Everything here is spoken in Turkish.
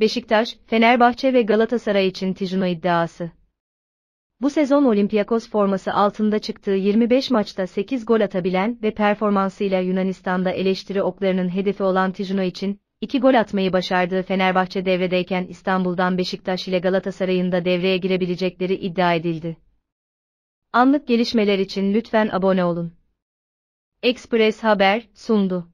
Beşiktaş, Fenerbahçe ve Galatasaray için Tijuna iddiası. Bu sezon Olympiakos forması altında çıktığı 25 maçta 8 gol atabilen ve performansıyla Yunanistan'da eleştiri oklarının hedefi olan Tijuna için 2 gol atmayı başardığı Fenerbahçe devredeyken İstanbul'dan Beşiktaş ile Galatasaray'ın da devreye girebilecekleri iddia edildi. Anlık gelişmeler için lütfen abone olun. Express Haber sundu.